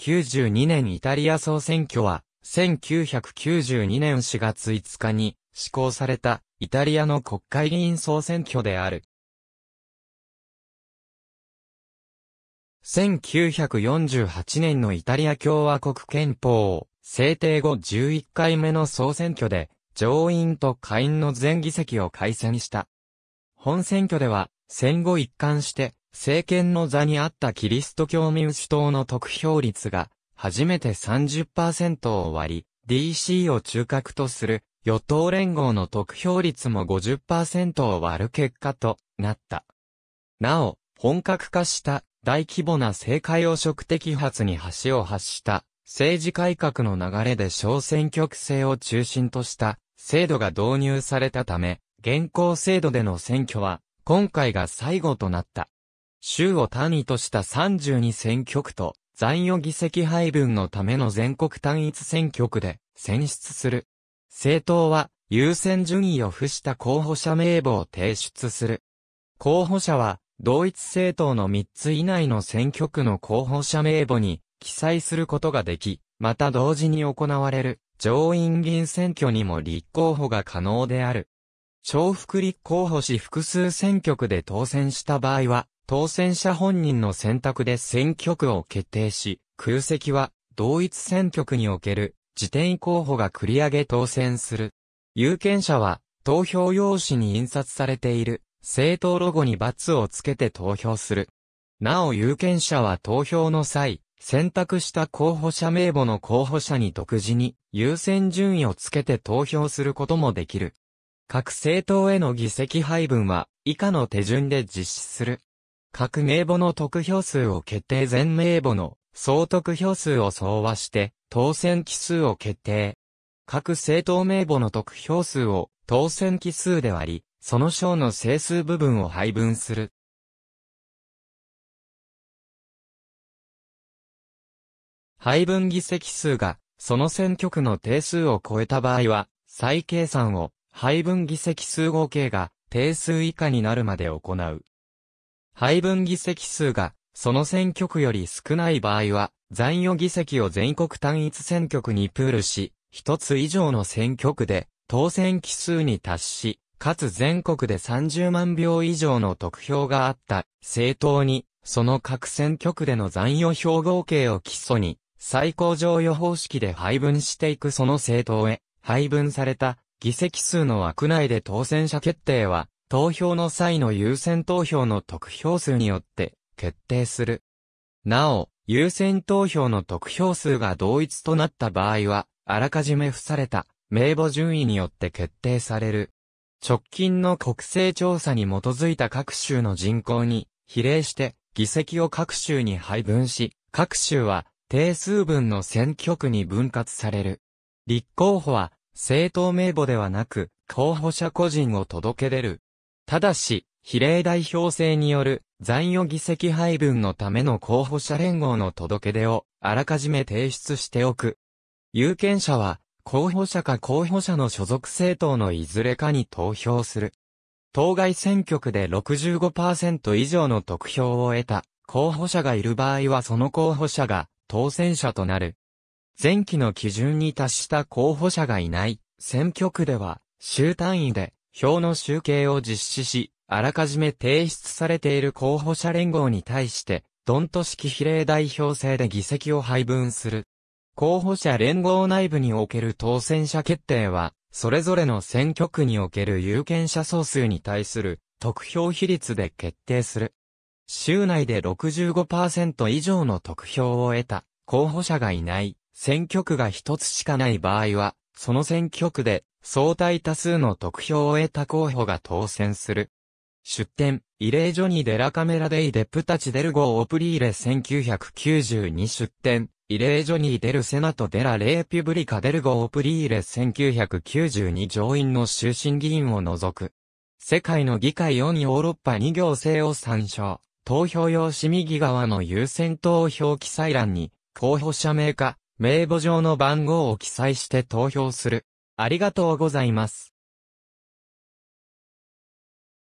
1992年イタリア総選挙は、1992年4月5日に施行されたイタリアの国会議員総選挙である。1948年のイタリア共和国憲法を制定後11回目の総選挙で上院と下院の全議席を改選した。本選挙では戦後一貫して政権の座にあったキリスト教民主党の得票率が、初めて30%を割り、DC を中核とする与党連合の得票率も50%を割る結果となった。なお、本格化した大規模な政界汚職摘発に橋を発した政治改革の流れで小選挙区制を中心とした制度が導入されたため、現行制度での選挙は今回が最後となった。州を単位とした32選挙区と、残余議席配分のための全国単一選挙区で選出する。政党は優先順位を付した候補者名簿を提出する。候補者は同一政党の3つ以内の選挙区の候補者名簿に記載することができ、また同時に行われる上院議員選挙にも立候補が可能である。重複立候補し複数選挙区で当選した場合は、当選者本人の選択で選挙区を決定し、空席は同一選挙区における自移候補が繰り上げ当選する。有権者は投票用紙に印刷されている政党ロゴに×をつけて投票する。なお有権者は投票の際、選択した候補者名簿の候補者に独自に優先順位をつけて投票することもできる。各政党への議席配分は以下の手順で実施する。各名簿の得票数を決定全名簿の総得票数を総和して、当選期数を決定。各政党名簿の得票数を当選期数で割り、その章の整数部分を配分する。配分議席数が、その選挙区の定数を超えた場合は、再計算を、配分議席数合計が定数以下になるまで行う。配分議席数が、その選挙区より少ない場合は、残余議席を全国単一選挙区にプールし、一つ以上の選挙区で、当選期数に達し、かつ全国で30万票以上の得票があった政党に、その各選挙区での残余票合計を基礎に、最高上予方式で配分していくその政党へ、配分された議席数の枠内で当選者決定は、投票の際の優先投票の得票数によって決定する。なお、優先投票の得票数が同一となった場合は、あらかじめ付された名簿順位によって決定される。直近の国勢調査に基づいた各州の人口に比例して議席を各州に配分し、各州は定数分の選挙区に分割される。立候補は政党名簿ではなく、候補者個人を届け出るただし、比例代表制による残余議席配分のための候補者連合の届け出をあらかじめ提出しておく。有権者は候補者か候補者の所属政党のいずれかに投票する。当該選挙区で65%以上の得票を得た候補者がいる場合はその候補者が当選者となる。前期の基準に達した候補者がいない選挙区では、週単位で票の集計を実施し、あらかじめ提出されている候補者連合に対して、ドント式比例代表制で議席を配分する。候補者連合内部における当選者決定は、それぞれの選挙区における有権者総数に対する得票比率で決定する。州内で65%以上の得票を得た候補者がいない選挙区が一つしかない場合は、その選挙区で相対多数の得票を得た候補が当選する。出典、異例ジョニデラカメラデイデプタチデルゴーオプリーレ1992出典、異例ジョニデルセナトデラレーピュブリカデルゴーオプリーレ1992上院の終身議員を除く。世界の議会4ヨーロッパ2行政を参照。投票用紙右側の優先投票記載欄に、候補者名か、名簿上の番号を記載して投票する。ありがとうございます。